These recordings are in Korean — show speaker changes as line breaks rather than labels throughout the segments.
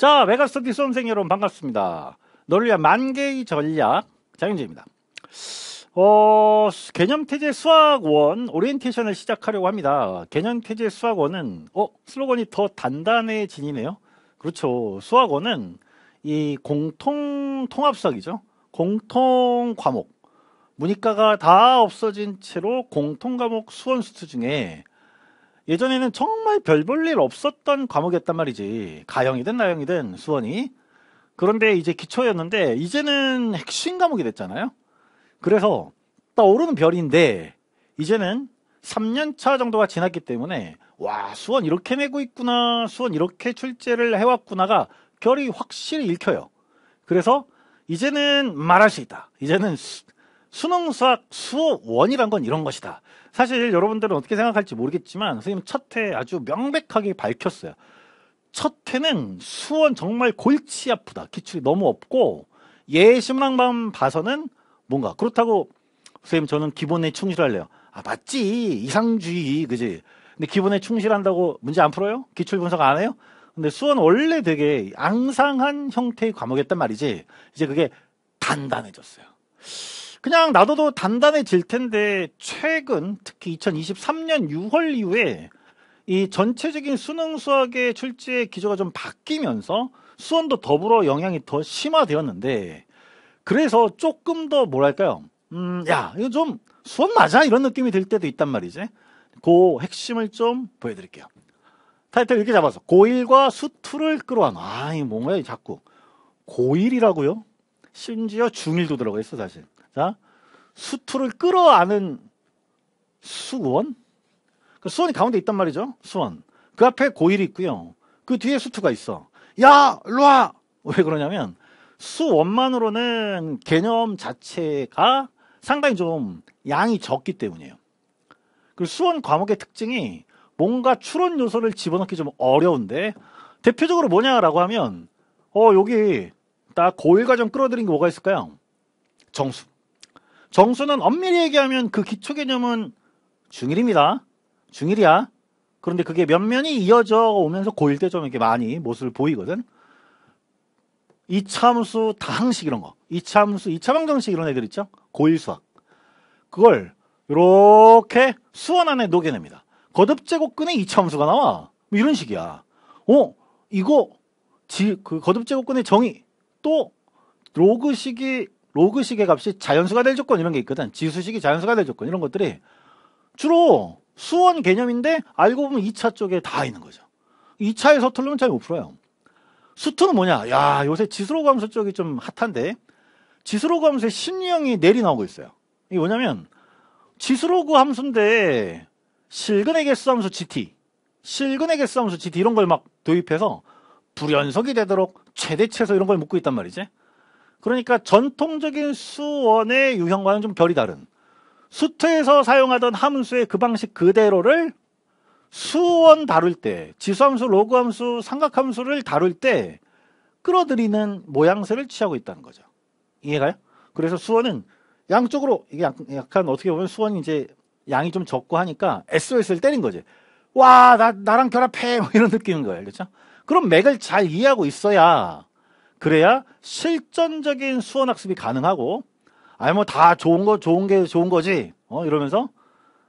자, 메가스터디 수험생 여러분 반갑습니다. 너를 위한 만개의 전략 장윤재입니다. 어, 개념태제 수학원 오리엔테이션을 시작하려고 합니다. 개념태제 수학원은 어, 슬로건이 더 단단해지네요. 그렇죠. 수학원은 이 공통 통합수학이죠. 공통 과목 문이과가 다 없어진 채로 공통 과목 수원수트 중에 예전에는 정말 별 볼 일 없었던 과목이었단 말이지. 가형이든 나형이든 수원이. 그런데 이제 기초였는데 이제는 핵심 과목이 됐잖아요. 그래서 떠오르는 별인데 이제는 3년차 정도가 지났기 때문에 와 수원 이렇게 내고 있구나 수원 이렇게 출제를 해왔구나가 결이 확실히 읽혀요. 그래서 이제는 말할 수 있다. 이제는 수능 수학 수원이란 건 이런 것이다. 사실 여러분들은 어떻게 생각할지 모르겠지만 선생님 첫해 아주 명백하게 밝혔어요. 첫 해는 수원 정말 골치 아프다. 기출이 너무 없고 예심랑만 봐서는 뭔가 그렇다고 선생님 저는 기본에 충실할래요. 아 맞지 이상주의 그지. 근데 기본에 충실한다고 문제 안 풀어요? 기출 분석 안 해요? 근데 수원 원래 되게 앙상한 형태의 과목이었단 말이지. 이제 그게 단단해졌어요. 그냥 놔둬도 단단해질 텐데 최근 특히 2023년 6월 이후에 이 전체적인 수능 수학의 출제 기조가 좀 바뀌면서 수원도 더불어 영향이 더 심화되었는데 그래서 조금 더 뭐랄까요? 음, 야, 이거 좀 수원 맞아? 이런 느낌이 들 때도 있단 말이지. 그 핵심을 좀 보여드릴게요. 타이틀 이렇게 잡아서 고1과 수투를 끌어안 아이, 뭔가요, 자꾸. 고1이라고요? 심지어 중일도 들어가 있어 사실. 자 수투를 끌어안은 수원. 그 수원이 가운데 있단 말이죠. 수원. 그 앞에 고일이 있고요. 그 뒤에 수투가 있어. 야, 일로 와. 왜 그러냐면 수원만으로는 개념 자체가 상당히 좀 양이 적기 때문이에요. 그 수원 과목의 특징이 뭔가 추론 요소를 집어넣기 좀 어려운데 대표적으로 뭐냐라고 하면 어 여기 딱 고일 과정 끌어들인 게 뭐가 있을까요? 정수. 정수는 엄밀히 얘기하면 그 기초 개념은 중일입니다. 중일이야. 그런데 그게 몇 면이 이어져 오면서 고일 때 좀 이렇게 많이 모습을 보이거든. 이차함수 다항식 이런 거. 이차함수, 이차방정식 이런 애들 있죠? 고일 수학. 그걸 이렇게 수원 안에 녹여냅니다. 거듭 제곱근의 이차함수가 나와. 뭐 이런 식이야. 어? 이거 지, 그 거듭 제곱근의 정의 또 로그식이 로그식의 값이 자연수가 될 조건 이런 게 있거든. 지수식이 자연수가 될 조건 이런 것들이 주로 수원 개념인데 알고 보면 2차 쪽에 다 있는 거죠. 2차에 서툴르면 잘 못 풀어요. 수트는 뭐냐? 야, 요새 지수로 그함수 쪽이 좀 핫한데 지수로그 함수의 신형이 내리 나오고 있어요. 이게 뭐냐면 지수로그 함수인데 실근의 개수 함수 GT, 실근의 개수 함수 GT 이런 걸 막 도입해서 불연속이 되도록 최대 최소 이런 걸묶고 있단 말이지. 그러니까 전통적인 수원의 유형과는 좀별이 다른 수트에서 사용하던 함수의 그 방식 그대로를 수원 다룰 때 지수함수, 로그함수, 삼각함수를 다룰 때 끌어들이는 모양새를 취하고 있다는 거죠. 이해가요? 그래서 수원은 양쪽으로 이게 약간 어떻게 보면 수원이 이제 양이 좀 적고 하니까 SOS를 때린 거지. 와, 나, 나랑 결합해! 뭐 이런 느낌인 거예요. 그렇죠? 그럼 맥을 잘 이해하고 있어야 그래야 실전적인 수원 학습이 가능하고 아니 뭐 다 좋은 거 좋은 게 좋은 거지 어 이러면서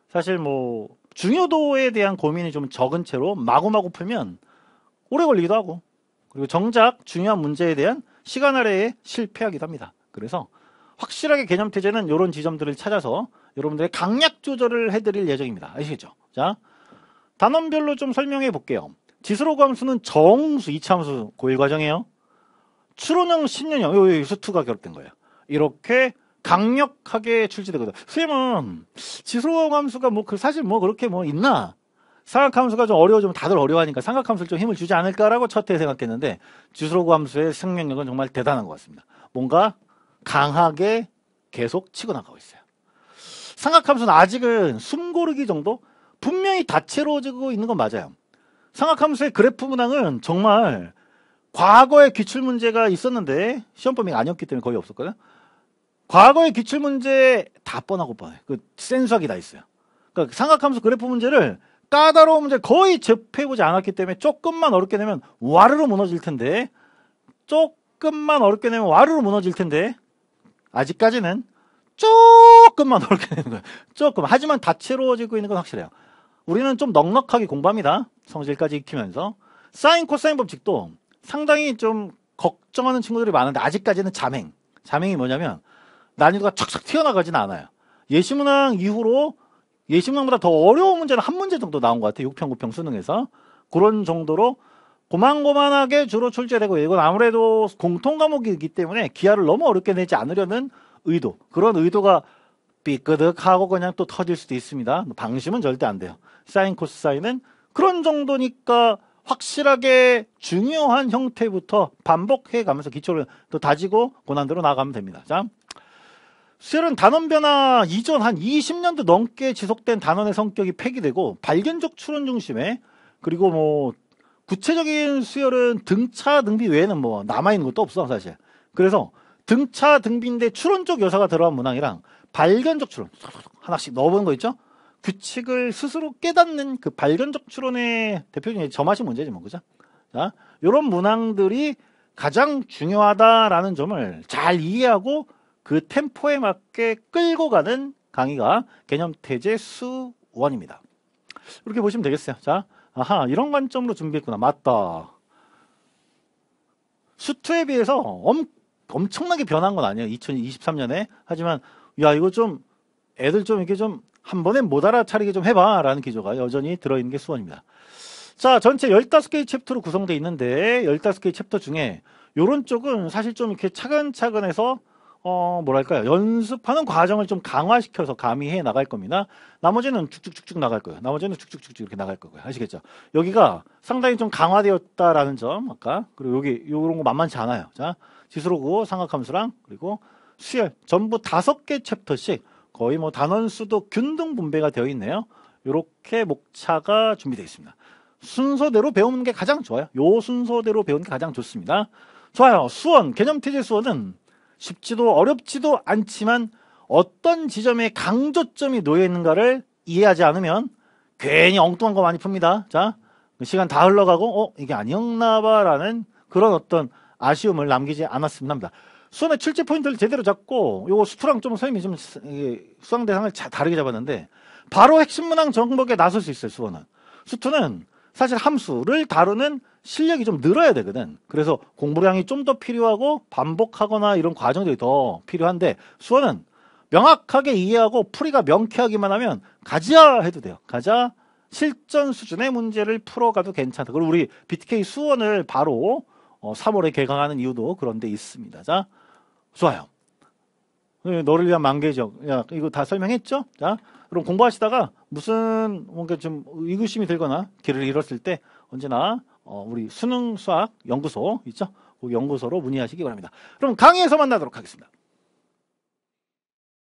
사실 뭐 중요도에 대한 고민이 좀 적은 채로 마구마구 풀면 오래 걸리기도 하고 그리고 정작 중요한 문제에 대한 시간 아래에 실패하기도 합니다. 그래서 확실하게 개념 태제는 이런 지점들을 찾아서 여러분들의 강약 조절을 해드릴 예정입니다. 아시겠죠? 자 단원별로 좀 설명해 볼게요. 지수로 감수는 정수, 이차함수 고일과정이에요. 추론형, 신년형, 여기서 2가 결합된 거예요. 이렇게 강력하게 출제되거든. 선생님은 지수로 감수가 뭐, 그 사실 뭐 그렇게 뭐 있나? 삼각함수가 좀 어려워지면 다들 어려워하니까 삼각함수를 좀 힘을 주지 않을까라고 첫해 생각했는데 지수로 감수의 생명력은 정말 대단한 것 같습니다. 뭔가 강하게 계속 치고 나가고 있어요. 삼각함수는 아직은 숨고르기 정도 분명히 다채로워지고 있는 건 맞아요. 상학함수의 그래프 문항은 정말 과거에 기출 문제가 있었는데 시험 범위가 아니었기 때문에 거의 없었거든. 요 과거의 기출 문제 다 뻔하고 뻔해. 그 센수학이 다 있어요. 그러니까 삼각함수 그래프 문제를 까다로운 문제 거의 접해보지 않았기 때문에 조금만 어렵게 되면 와르르 무너질 텐데 조금만 어렵게 되면 와르르 무너질 텐데 아직까지는 조금만 어렵게 되는 거예요. 조금 하지만 다채로워지고 있는 건 확실해요. 우리는 좀 넉넉하게 공부합니다. 성질까지 익히면서. 사인 코사인 법칙도 상당히 좀 걱정하는 친구들이 많은데 아직까지는 자맹. 자맹이 뭐냐면 난이도가 척척 튀어나가진 않아요. 예시문항 이후로 예시문항보다 더 어려운 문제는 한 문제 정도 나온 것 같아요. 6평, 9평 수능에서. 그런 정도로 고만고만하게 주로 출제되고 이건 아무래도 공통 과목이기 때문에 기하를 너무 어렵게 내지 않으려는 의도. 그런 의도가 삐끄덕하고 그냥 또 터질 수도 있습니다. 방심은 절대 안 돼요. 사인 코사인은 그런 정도니까 확실하게 중요한 형태부터 반복해 가면서 기초를 또 다지고 고난대로 나가면 됩니다. 자. 수 실은 단원 변화 이전 한 20년도 넘게 지속된 단원의 성격이 폐기되고 발견적 추론 중심에 그리고 뭐 구체적인 수열은 등차 등비 외에는 뭐 남아있는 것도 없어 사실. 그래서 등차 등비인데 추론적 요소가 들어간 문항이랑 발견적 추론 하나씩 넣어보는 거 있죠. 규칙을 스스로 깨닫는 그 발견적 추론의 대표적인 점화식 문제지 뭐 그죠? 자, 요런 문항들이 가장 중요하다라는 점을 잘 이해하고 그 템포에 맞게 끌고 가는 강의가 개념태제 수원입니다. 이렇게 보시면 되겠어요. 자, 아하 이런 관점으로 준비했구나. 맞다. 수투에 비해서 엄, 엄청나게 변한 건 아니에요. 2023년에 하지만 야 이거 좀 애들 좀 이렇게 좀 한 번에 못 알아차리게 좀 해봐라는 기조가 여전히 들어있는 게 수원입니다. 자 전체 15개의 챕터로 구성되어 있는데 15개의 챕터 중에 요런 쪽은 사실 좀 이렇게 차근차근해서 어 뭐랄까요 연습하는 과정을 좀 강화시켜서 가미해 나갈 겁니다. 나머지는 쭉쭉쭉쭉 나갈 거예요. 나머지는 쭉쭉쭉쭉 이렇게 나갈 거고요. 아시겠죠? 여기가 상당히 좀 강화되었다라는 점 아까 그리고 여기 요런 거 만만치 않아요. 자 지수로구 삼각함수랑 그리고 수열 전부 다섯 개 챕터씩 거의 뭐 단원수도 균등 분배가 되어 있네요. 이렇게 목차가 준비되어 있습니다. 순서대로 배우는 게 가장 좋아요. 요 순서대로 배우는 게 가장 좋습니다. 좋아요. 수원, 개념퇴제 수원은 쉽지도 어렵지도 않지만 어떤 지점에 강조점이 놓여 있는가를 이해하지 않으면 괜히 엉뚱한 거 많이 풉니다. 자, 그 시간 다 흘러가고, 어, 이게 아니었나 봐라는 그런 어떤 아쉬움을 남기지 않았습니다. 수원의 출제 포인트를 제대로 잡고 요거 수프랑 좀 선생님이 좀 수상 대상을 자, 다르게 잡았는데 바로 핵심 문항 정복에 나설 수 있어요 수원은 수투는 사실 함수를 다루는 실력이 좀 늘어야 되거든 그래서 공부량이 좀 더 필요하고 반복하거나 이런 과정들이 더 필요한데 수원은 명확하게 이해하고 풀이가 명쾌하기만 하면 가자 해도 돼요 가자 실전 수준의 문제를 풀어가도 괜찮다 그리고 우리 BTK 수원을 바로 어, 3월에 개강하는 이유도 그런데 있습니다. 자, 좋아요. 예, 너를 위한 만개적. 야, 이거 다 설명했죠? 자, 그럼 공부하시다가 무슨 뭔가 좀 의구심이 들거나 길을 잃었을 때 언제나 어, 우리 수능 수학 연구소 있죠? 그 연구소로 문의하시기 바랍니다. 그럼 강의에서 만나도록 하겠습니다.